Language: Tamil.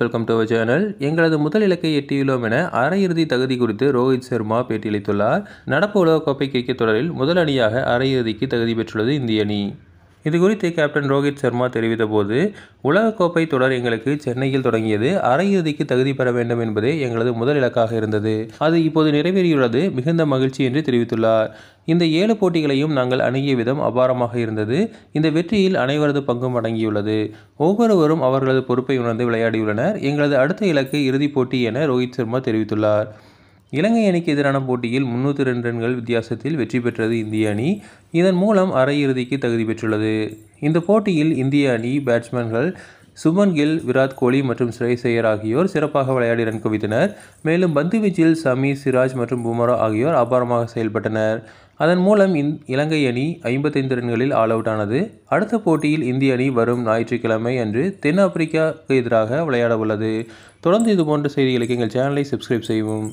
வெல்கம் டு அவர் சேனல் எங்களது முதல் இலக்கை எட்டியுள்ளோம் என அரையிறுதி தகுதி குறித்து ரோஹித் சர்மா பேட்டியளித்துள்ளார் நடப்பு உலகக்கோப்பை கிரிக்கெட் தொடரில் முதல் அணியாக அரையிறுதிக்கு தகுதி பெற்றுள்ளது இந்திய அணி இது குறித்து கேப்டன் ரோஹித் சர்மா தெரிவித்த போது உலகக்கோப்பை தொடர் எங்களுக்கு சென்னையில் தொடங்கியது அரையிறுதிக்கு தகுதி பெற வேண்டும் என்பதே எங்களது முதல் இலக்காக இருந்தது அது இப்போது நிறைவேறியுள்ளது மிகுந்த மகிழ்ச்சி என்று தெரிவித்துள்ளார் இந்த ஏழு போட்டிகளையும் நாங்கள் அணுகிய விதம் அபாரமாக இருந்தது இந்த வெற்றியில் அனைவரது பங்கும் அடங்கியுள்ளது ஒவ்வொருவரும் அவர்களது பொறுப்பை உணர்ந்து விளையாடியுள்ளனர் எங்களது அடுத்த இலக்கு இறுதிப் போட்டி என ரோஹித் சர்மா தெரிவித்துள்ளார் இலங்கை அணிக்கு எதிரான போட்டியில் முன்னூற்றி ரெண்டு ரன்கள் வித்தியாசத்தில் வெற்றி பெற்றது இந்திய அணி இதன் மூலம் அரையிறுதிக்கு தகுதி பெற்றுள்ளது இந்த போட்டியில் இந்திய அணி பேட்ஸ்மேன்கள் சுமன் கில் விராட் கோலி மற்றும் ஸ்ரேஸ் ஆகியோர் சிறப்பாக விளையாடி ரன் குவித்தனர் மேலும் பந்துவீச்சில் சமி சிராஜ் மற்றும் புமரா ஆகியோர் அபாரமாக செயல்பட்டனர் அதன் மூலம் இலங்கை அணி ஐம்பத்தைந்து ரன்களில் ஆல் அவுட் ஆனது அடுத்த போட்டியில் இந்திய அணி வரும் ஞாயிற்றுக்கிழமை அன்று தென்னாப்பிரிக்காவுக்கு எதிராக விளையாட உள்ளது தொடர்ந்து இதுபோன்ற செய்திகளுக்கு எங்கள் சேனலை சப்ஸ்கிரைப் செய்யவும்